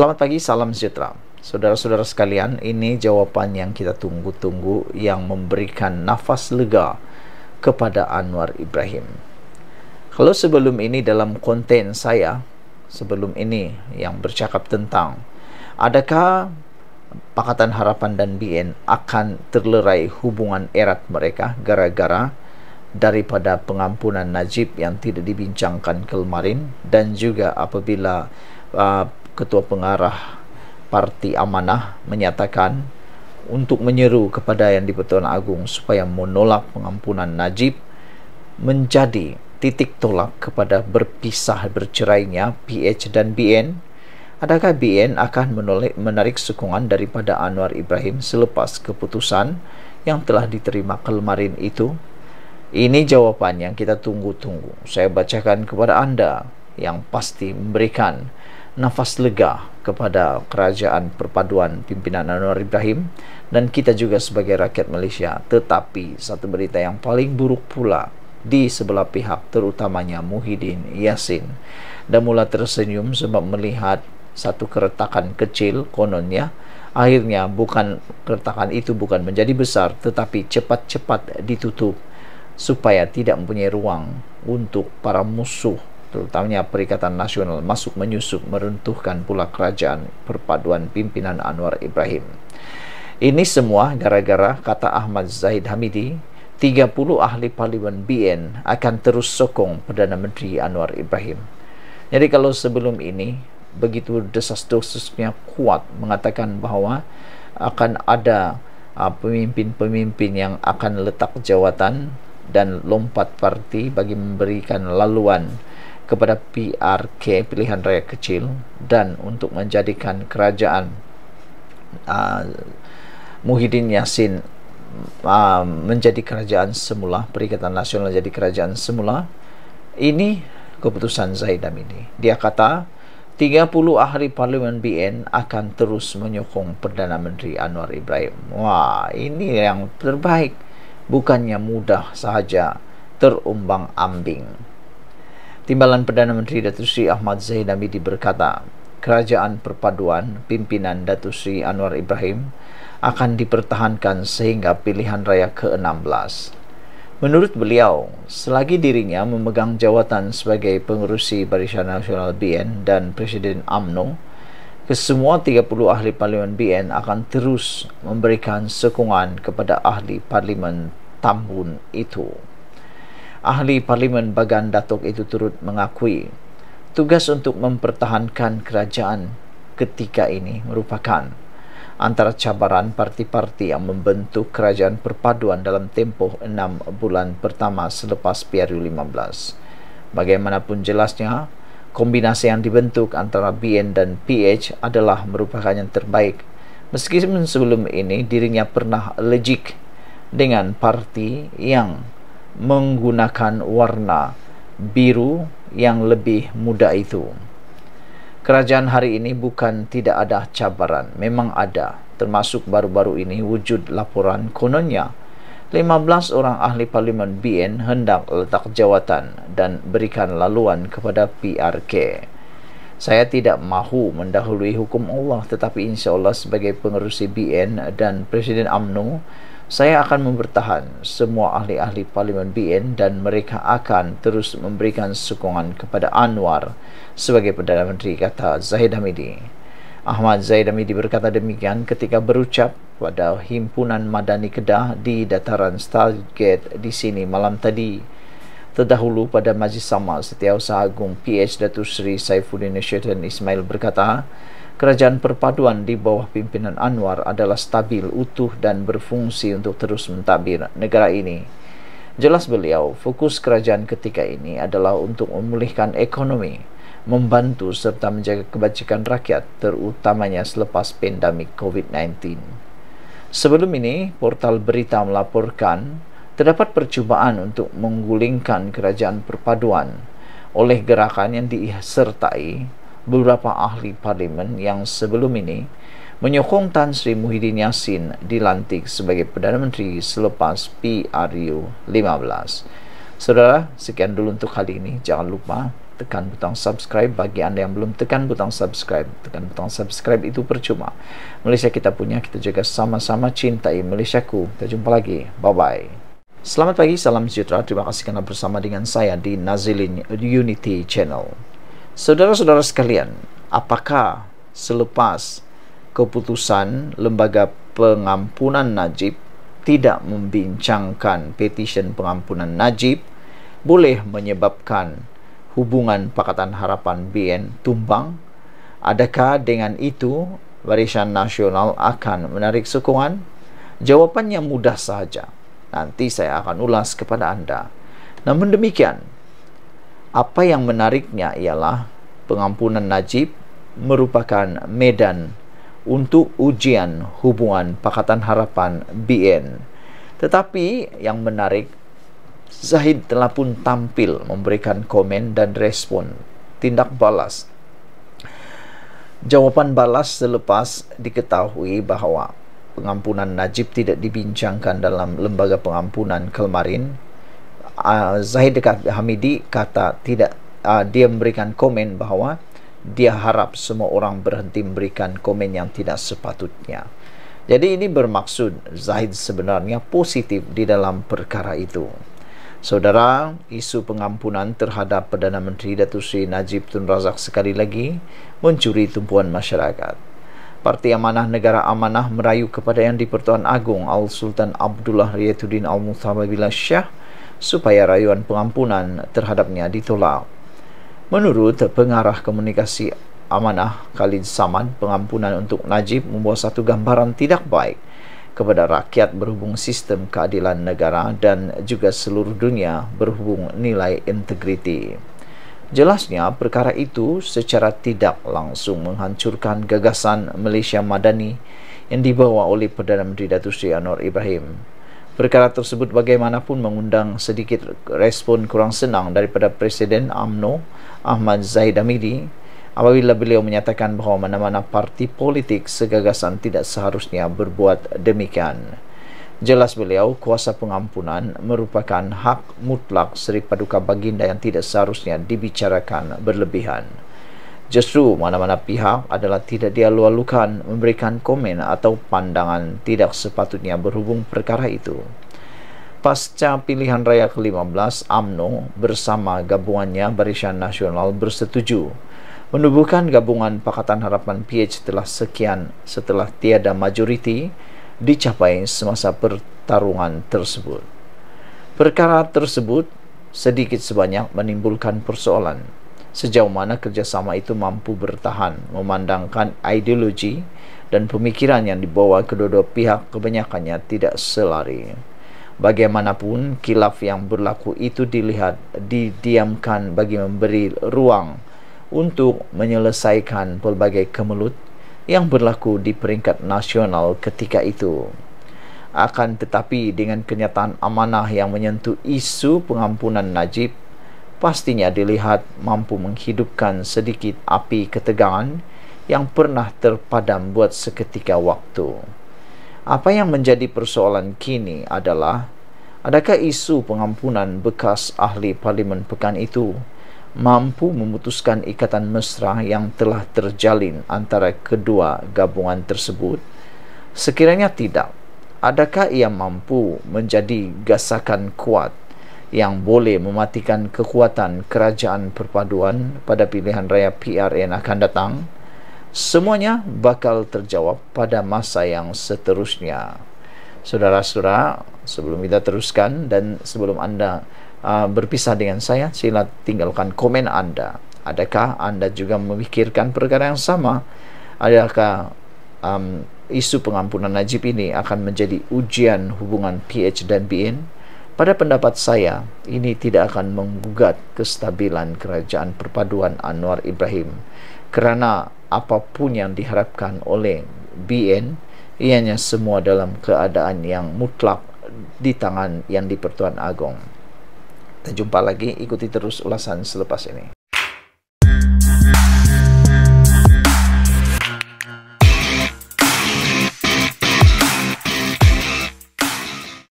Selamat pagi, salam sejahtera. Saudara-saudara sekalian, ini jawapan yang kita tunggu-tunggu yang memberikan nafas lega kepada Anwar Ibrahim. Kalau sebelum ini dalam konten saya, sebelum ini yang bercakap tentang adakah Pakatan Harapan dan BN akan terlerai hubungan erat mereka gara-gara daripada pengampunan Najib yang tidak dibincangkan kemarin dan juga apabila uh, Ketua Pengarah Parti Amanah menyatakan untuk menyeru kepada Yang di-Pertuan Agung supaya menolak pengampunan Najib menjadi titik tolak kepada berpisah bercerainya PH dan BN. Adakah BN akan menolik, menarik sokongan daripada Anwar Ibrahim selepas keputusan yang telah diterima kemarin itu? Ini jawapan yang kita tunggu-tunggu. Saya bacakan kepada anda yang pasti memberikan nafas lega kepada kerajaan perpaduan pimpinan Anwar Ibrahim dan kita juga sebagai rakyat Malaysia tetapi satu berita yang paling buruk pula di sebelah pihak terutamanya Muhyiddin Yassin dan mula tersenyum sebab melihat satu keretakan kecil kononnya akhirnya bukan keretakan itu bukan menjadi besar tetapi cepat-cepat ditutup supaya tidak mempunyai ruang untuk para musuh terutamanya Perikatan Nasional masuk menyusup meruntuhkan pula kerajaan perpaduan pimpinan Anwar Ibrahim. Ini semua gara-gara kata Ahmad Zahid Hamidi, 30 ahli parlimen BN akan terus sokong Perdana Menteri Anwar Ibrahim. Jadi kalau sebelum ini begitu desas-desusnya kuat mengatakan bahawa akan ada ah, pemimpin-pemimpin yang akan letak jawatan dan lompat parti bagi memberikan laluan kepada PRK pilihan raya kecil dan untuk menjadikan kerajaan uh, Muhyiddin Yassin uh, menjadi kerajaan semula Perikatan Nasional jadi kerajaan semula ini keputusan Zaid Amini dia kata 30 ahli parlimen BN akan terus menyokong Perdana Menteri Anwar Ibrahim wah ini yang terbaik bukannya mudah sahaja terumbang ambing Timbalan Perdana Menteri Datuk Seri Ahmad Zahid Hamidi berkata, Kerajaan Perpaduan pimpinan Datuk Seri Anwar Ibrahim akan dipertahankan sehingga pilihan raya ke-16. Menurut beliau, selagi dirinya memegang jawatan sebagai pengurusi Barisan Nasional BN dan Presiden AMNO, kesemua 30 ahli parlimen BN akan terus memberikan sokongan kepada ahli parlimen tambun itu. Ahli Parlimen Bagan Datuk itu turut mengakui tugas untuk mempertahankan kerajaan ketika ini merupakan antara cabaran parti-parti yang membentuk kerajaan perpaduan dalam tempoh enam bulan pertama selepas PRU 15. Bagaimanapun jelasnya, kombinasi yang dibentuk antara BN dan PH adalah merupakan yang terbaik. Meskipun sebelum ini dirinya pernah legik dengan parti yang menggunakan warna biru yang lebih muda itu. Kerajaan hari ini bukan tidak ada cabaran, memang ada. Termasuk baru-baru ini wujud laporan kononnya 15 orang ahli parlimen BN hendak letak jawatan dan berikan laluan kepada PRK. Saya tidak mahu mendahului hukum Allah tetapi insya Allah sebagai pengerusi BN dan Presiden AMNO saya akan mempertahan semua ahli-ahli Parlimen BN dan mereka akan terus memberikan sokongan kepada Anwar sebagai Perdana Menteri kata Zahid Hamidi. Ahmad Zahid Hamidi berkata demikian ketika berucap pada himpunan Madani Kedah di dataran Stargate di sini malam tadi. Terdahulu pada Majlis Sama Setiausaha Agung PH Datu Seri Saifuddin Nasyidin Ismail berkata, Kerajaan perpaduan di bawah pimpinan Anwar adalah stabil, utuh dan berfungsi untuk terus mentadbir negara ini. Jelas beliau, fokus kerajaan ketika ini adalah untuk memulihkan ekonomi, membantu serta menjaga kebajikan rakyat terutamanya selepas pandemik COVID-19. Sebelum ini, portal berita melaporkan terdapat percubaan untuk menggulingkan kerajaan perpaduan oleh gerakan yang disertai beberapa ahli parlimen yang sebelum ini menyokong Tan Sri Muhyiddin Yassin dilantik sebagai Perdana Menteri selepas PRU 15. Saudara, sekian dulu untuk kali ini. Jangan lupa tekan butang subscribe bagi anda yang belum tekan butang subscribe tekan butang subscribe itu percuma Malaysia kita punya kita jaga sama-sama cintai Malaysia ku. kita jumpa lagi bye bye Selamat pagi, salam sejahtera. Terima kasih karena bersama dengan saya di Nazilin Unity Channel. Saudara-saudara sekalian, apakah selepas keputusan Lembaga Pengampunan Najib tidak membincangkan petisyen pengampunan Najib boleh menyebabkan hubungan Pakatan Harapan BN tumbang? Adakah dengan itu Barisan Nasional akan menarik sokongan? Jawapannya mudah sahaja nanti saya akan ulas kepada Anda. Namun demikian, apa yang menariknya ialah pengampunan Najib merupakan medan untuk ujian hubungan Pakatan Harapan BN. Tetapi yang menarik, Zahid telah pun tampil memberikan komen dan respon tindak balas. jawapan balas selepas diketahui bahawa pengampunan Najib tidak dibincangkan dalam lembaga pengampunan kemarin. Uh, Zahid Hamidi kata tidak uh, dia memberikan komen bahawa dia harap semua orang berhenti memberikan komen yang tidak sepatutnya. Jadi ini bermaksud Zahid sebenarnya positif di dalam perkara itu. Saudara, isu pengampunan terhadap Perdana Menteri Datuk Seri Najib Tun Razak sekali lagi mencuri tumpuan masyarakat. Parti Amanah Negara Amanah merayu kepada Yang di-Pertuan Agong Al Sultan Abdullah Riyatuddin Al Muthawwila Shah supaya rayuan pengampunan terhadapnya ditolak. Menurut pengarah komunikasi Amanah Khalid Saman, pengampunan untuk Najib membawa satu gambaran tidak baik kepada rakyat berhubung sistem keadilan negara dan juga seluruh dunia berhubung nilai integriti. Jelasnya perkara itu secara tidak langsung menghancurkan gagasan Malaysia Madani yang dibawa oleh Perdana Menteri Datuk Seri Anwar Ibrahim. Perkara tersebut bagaimanapun mengundang sedikit respon kurang senang daripada Presiden AMNO Ahmad Zahid Hamidi, apabila beliau menyatakan bahawa mana-mana parti politik segagasan tidak seharusnya berbuat demikian. Jelas beliau, kuasa pengampunan merupakan hak mutlak Sri Paduka Baginda yang tidak seharusnya dibicarakan berlebihan. Justru mana-mana pihak adalah tidak dialualukan memberikan komen atau pandangan tidak sepatutnya berhubung perkara itu. Pasca pilihan raya ke-15, AMNO bersama gabungannya Barisan Nasional bersetuju menubuhkan gabungan Pakatan Harapan PH telah sekian setelah tiada majoriti dicapai semasa pertarungan tersebut. Perkara tersebut sedikit sebanyak menimbulkan persoalan sejauh mana kerjasama itu mampu bertahan memandangkan ideologi dan pemikiran yang dibawa kedua-dua pihak kebanyakannya tidak selari. Bagaimanapun, kilaf yang berlaku itu dilihat didiamkan bagi memberi ruang untuk menyelesaikan pelbagai kemelut yang berlaku di peringkat nasional ketika itu. Akan tetapi dengan kenyataan amanah yang menyentuh isu pengampunan Najib, pastinya dilihat mampu menghidupkan sedikit api ketegangan yang pernah terpadam buat seketika waktu. Apa yang menjadi persoalan kini adalah, adakah isu pengampunan bekas ahli parlimen pekan itu mampu memutuskan ikatan mesra yang telah terjalin antara kedua gabungan tersebut? Sekiranya tidak, adakah ia mampu menjadi gasakan kuat yang boleh mematikan kekuatan kerajaan perpaduan pada pilihan raya PRN akan datang? Semuanya bakal terjawab pada masa yang seterusnya. Saudara-saudara, sebelum kita teruskan dan sebelum anda Ah, berpisah dengan saya, sila tinggalkan komen anda. Adakah anda juga memikirkan perkara yang sama? Adakah um, isu pengampunan Najib ini akan menjadi ujian hubungan PH dan BN? Pada pendapat saya, ini tidak akan menggugat kestabilan kerajaan perpaduan Anwar Ibrahim kerana apapun yang diharapkan oleh BN ianya semua dalam keadaan yang mutlak di tangan yang di Pertuan Agong. Dan jumpa lagi, ikuti terus ulasan selepas ini.